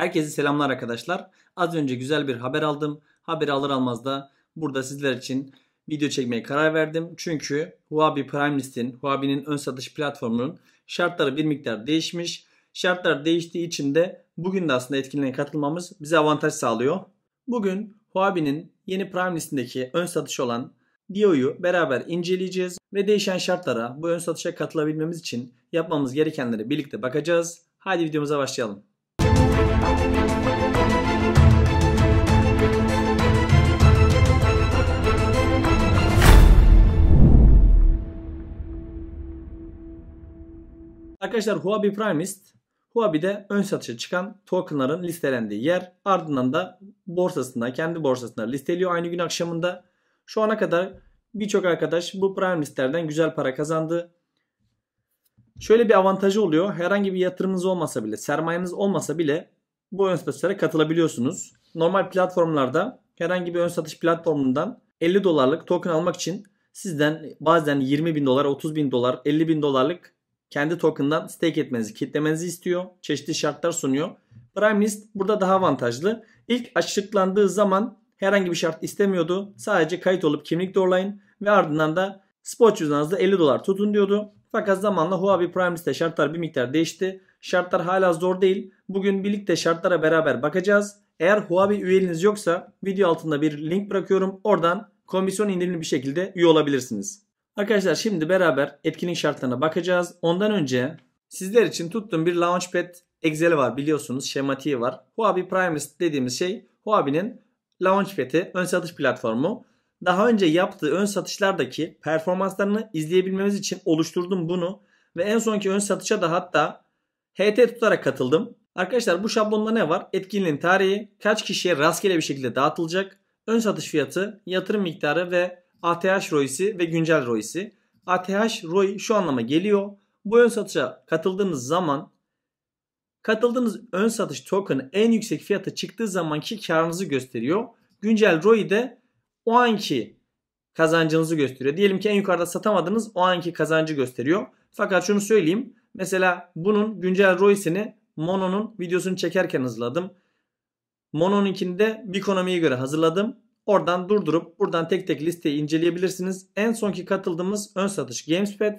Herkese selamlar arkadaşlar. Az önce güzel bir haber aldım. Haberi alır almaz da burada sizler için video çekmeye karar verdim. Çünkü Huawei Prime List'in, Huawei'nin ön satış platformunun şartları bir miktar değişmiş. Şartlar değiştiği için de bugün de aslında etkinliğe katılmamız bize avantaj sağlıyor. Bugün Huawei'nin yeni Prime List'indeki ön satış olan Dio'yu beraber inceleyeceğiz ve değişen şartlara bu ön satışa katılabilmemiz için yapmamız gerekenleri birlikte bakacağız. Hadi videomuza başlayalım. Arkadaşlar Huobi Primist Huobi'de ön satışa çıkan tokenların listelendiği yer. Ardından da borsasında, kendi borsasında listeliyor aynı gün akşamında. Şu ana kadar birçok arkadaş bu prime listelerden güzel para kazandı. Şöyle bir avantajı oluyor. Herhangi bir yatırımınız olmasa bile, sermayeniz olmasa bile bu ön satışlara katılabiliyorsunuz. Normal platformlarda herhangi bir ön satış platformundan 50 dolarlık token almak için sizden bazen 20 bin dolar, 30 bin dolar, 50 bin dolarlık kendi token'dan stake etmenizi, kitlemenizi istiyor. Çeşitli şartlar sunuyor. Prime List burada daha avantajlı. İlk açıklandığı zaman herhangi bir şart istemiyordu. Sadece kayıt olup kimlik doğrulayın ve ardından da spot cüzdanınızda 50 dolar tutun diyordu. Fakat zamanla Huawei Prime List'te şartlar bir miktar değişti. Şartlar hala zor değil. Bugün birlikte şartlara beraber bakacağız. Eğer Huawei üyeliğiniz yoksa video altında bir link bırakıyorum. Oradan komisyon indirimli bir şekilde üye olabilirsiniz. Arkadaşlar şimdi beraber etkinlik şartlarına bakacağız. Ondan önce sizler için tuttuğum bir Launchpad excel var biliyorsunuz. Şematiği var. Huawei Primus dediğimiz şey Huawei'nin Launchpad'i ön satış platformu. Daha önce yaptığı ön satışlardaki performanslarını izleyebilmemiz için oluşturdum bunu. Ve en sonki ön satışa da hatta HT tutarak katıldım. Arkadaşlar bu şablonda ne var? Etkinliğin tarihi, kaç kişiye rastgele bir şekilde dağıtılacak, ön satış fiyatı, yatırım miktarı ve ATH ROI'si ve güncel ROI'si. ATH ROI şu anlama geliyor. Bu ön satışa katıldığınız zaman katıldığınız ön satış token'ı en yüksek fiyata çıktığı zamanki karınızı gösteriyor. Güncel ROI de o anki kazancınızı gösteriyor. Diyelim ki en yukarıda satamadınız o anki kazancı gösteriyor. Fakat şunu söyleyeyim. Mesela bunun güncel ROI'sini Mono'nun videosunu çekerken hazırladım. Mono'nunkini de Bikonomi'ye göre hazırladım. Oradan durdurup buradan tek tek listeyi inceleyebilirsiniz. En sonki katıldığımız ön satış GameSpot.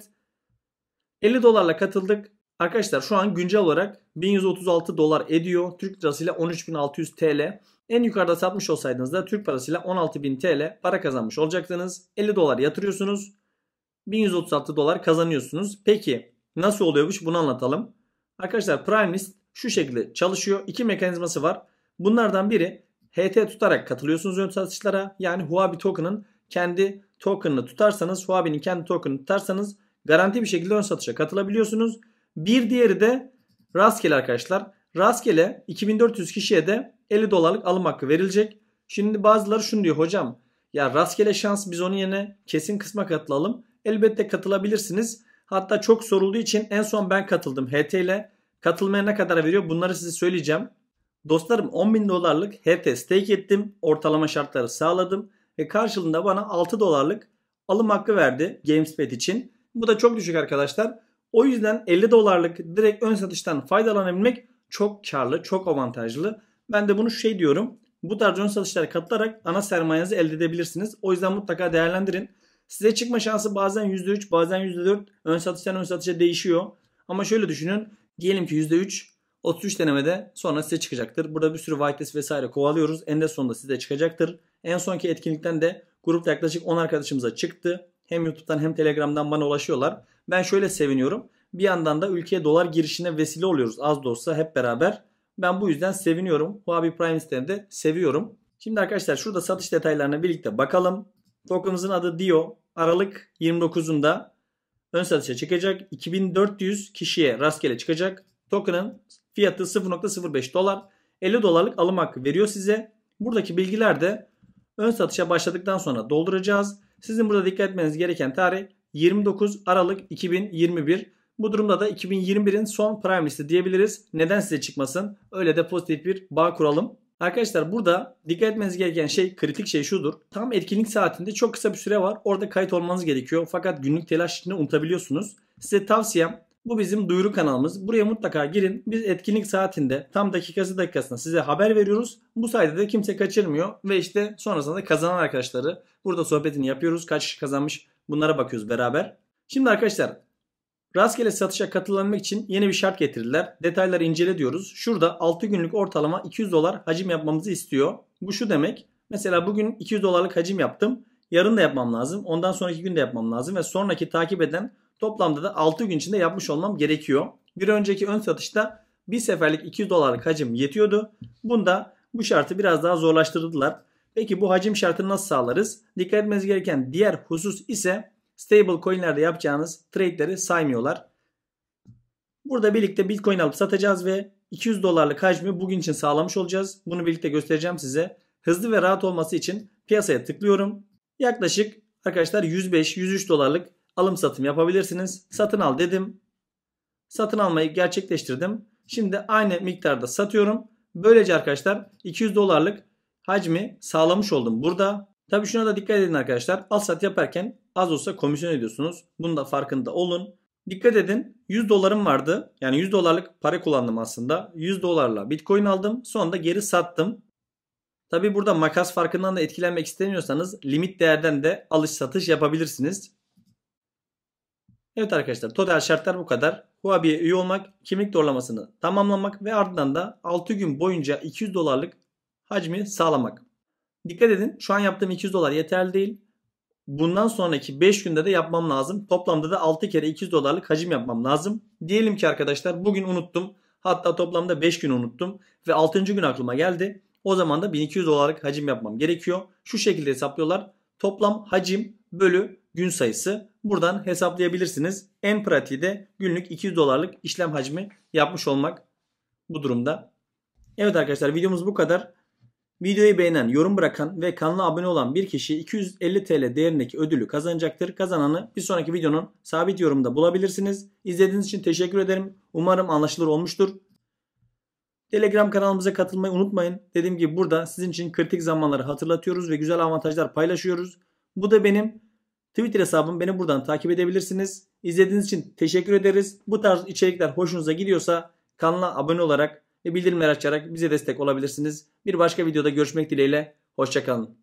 50 dolarla katıldık. Arkadaşlar şu an güncel olarak 1136 dolar ediyor. Türk lirasıyla 13600 TL. En yukarıda satmış olsaydınız da Türk parasıyla 16000 TL para kazanmış olacaktınız. 50 dolar yatırıyorsunuz. 1136 dolar kazanıyorsunuz. Peki nasıl oluyormuş bunu anlatalım. Arkadaşlar Prime List şu şekilde çalışıyor. İki mekanizması var. Bunlardan biri HT tutarak katılıyorsunuz ön satışlara. Yani Huobi token'ın kendi token'ını tutarsanız, Huobi'nin kendi token'ını tutarsanız garanti bir şekilde ön satışa katılabiliyorsunuz. Bir diğeri de rastgele arkadaşlar. Rastgele 2400 kişiye de 50 dolarlık alım hakkı verilecek. Şimdi bazıları şunu diyor hocam ya rastgele şans biz onun yerine kesin kısma katılalım. Elbette katılabilirsiniz. Hatta çok sorulduğu için en son ben katıldım HT ile. Katılmaya ne kadar veriyor bunları size söyleyeceğim. Dostlarım 10 bin dolarlık HT stake ettim. Ortalama şartları sağladım. Ve karşılığında bana 6 dolarlık alım hakkı verdi GameSpot için. Bu da çok düşük arkadaşlar. O yüzden 50 dolarlık direkt ön satıştan faydalanabilmek çok karlı, çok avantajlı. Ben de bunu şey diyorum. Bu tarz ön satışlara katılarak ana sermayenizi elde edebilirsiniz. O yüzden mutlaka değerlendirin. Size çıkma şansı bazen %3 bazen %4 ön satıştan ön satışa değişiyor. Ama şöyle düşünün. Diyelim ki %3 33 denemede sonra size çıkacaktır. Burada bir sürü whitelist vesaire kovalıyoruz. En de sonunda size çıkacaktır. En sonki etkinlikten de grupta yaklaşık 10 arkadaşımıza çıktı. Hem YouTube'dan hem Telegram'dan bana ulaşıyorlar. Ben şöyle seviniyorum. Bir yandan da ülkeye dolar girişine vesile oluyoruz az da olsa hep beraber. Ben bu yüzden seviniyorum. Huawei Prime sistemi de seviyorum. Şimdi arkadaşlar şurada satış detaylarına birlikte bakalım. Token'ımızın adı Dio. Aralık 29'unda ön satışa çıkacak. 2400 kişiye rastgele çıkacak. Token'ın Fiyatı 0.05 dolar. 50 dolarlık alım hakkı veriyor size. Buradaki bilgiler de ön satışa başladıktan sonra dolduracağız. Sizin burada dikkat etmeniz gereken tarih 29 Aralık 2021. Bu durumda da 2021'in son prime listi diyebiliriz. Neden size çıkmasın? Öyle de pozitif bir bağ kuralım. Arkadaşlar burada dikkat etmeniz gereken şey kritik şey şudur. Tam etkinlik saatinde çok kısa bir süre var. Orada kayıt olmanız gerekiyor. Fakat günlük telaş içinde unutabiliyorsunuz. Size tavsiyem bu bizim duyuru kanalımız. Buraya mutlaka girin. Biz etkinlik saatinde tam dakikası dakikasına size haber veriyoruz. Bu sayede de kimse kaçırmıyor. Ve işte sonrasında da kazanan arkadaşları burada sohbetini yapıyoruz. Kaç kişi kazanmış bunlara bakıyoruz beraber. Şimdi arkadaşlar rastgele satışa katılabilmek için yeni bir şart getirdiler. Detayları incele diyoruz. Şurada 6 günlük ortalama 200 dolar hacim yapmamızı istiyor. Bu şu demek. Mesela bugün 200 dolarlık hacim yaptım. Yarın da yapmam lazım. Ondan sonraki gün de yapmam lazım. Ve sonraki takip eden Toplamda da 6 gün içinde yapmış olmam gerekiyor. Bir önceki ön satışta bir seferlik 200 dolarlık hacim yetiyordu. Bunda bu şartı biraz daha zorlaştırdılar. Peki bu hacim şartını nasıl sağlarız? Dikkat etmeniz gereken diğer husus ise stable coinlerde yapacağınız trade'leri saymıyorlar. Burada birlikte Bitcoin alıp satacağız ve 200 dolarlık hacmi bugün için sağlamış olacağız. Bunu birlikte göstereceğim size. Hızlı ve rahat olması için piyasaya tıklıyorum. Yaklaşık arkadaşlar 105-103 dolarlık alım satım yapabilirsiniz. Satın al dedim. Satın almayı gerçekleştirdim. Şimdi aynı miktarda satıyorum. Böylece arkadaşlar 200 dolarlık hacmi sağlamış oldum burada. tabii şuna da dikkat edin arkadaşlar. Al sat yaparken az olsa komisyon ediyorsunuz. Bunun da farkında olun. Dikkat edin 100 dolarım vardı. Yani 100 dolarlık para kullandım aslında. 100 dolarla bitcoin aldım. Sonra da geri sattım. Tabi burada makas farkından da etkilenmek istemiyorsanız limit değerden de alış satış yapabilirsiniz. Evet arkadaşlar total şartlar bu kadar. Huawei'ye üye olmak, kimlik doğrulamasını tamamlamak ve ardından da 6 gün boyunca 200 dolarlık hacmi sağlamak. Dikkat edin şu an yaptığım 200 dolar yeterli değil. Bundan sonraki 5 günde de yapmam lazım. Toplamda da 6 kere 200 dolarlık hacim yapmam lazım. Diyelim ki arkadaşlar bugün unuttum. Hatta toplamda 5 gün unuttum ve 6. gün aklıma geldi. O zaman da 1200 dolarlık hacim yapmam gerekiyor. Şu şekilde hesaplıyorlar. Toplam hacim bölü gün sayısı. Buradan hesaplayabilirsiniz. En pratiği de günlük 200 dolarlık işlem hacmi yapmış olmak bu durumda. Evet arkadaşlar videomuz bu kadar. Videoyu beğenen, yorum bırakan ve kanala abone olan bir kişi 250 TL değerindeki ödülü kazanacaktır. Kazananı bir sonraki videonun sabit yorumda bulabilirsiniz. İzlediğiniz için teşekkür ederim. Umarım anlaşılır olmuştur. Telegram kanalımıza katılmayı unutmayın. Dediğim gibi burada sizin için kritik zamanları hatırlatıyoruz ve güzel avantajlar paylaşıyoruz. Bu da benim Twitter hesabım beni buradan takip edebilirsiniz. İzlediğiniz için teşekkür ederiz. Bu tarz içerikler hoşunuza gidiyorsa kanala abone olarak ve bildirimler açarak bize destek olabilirsiniz. Bir başka videoda görüşmek dileğiyle. Hoşçakalın.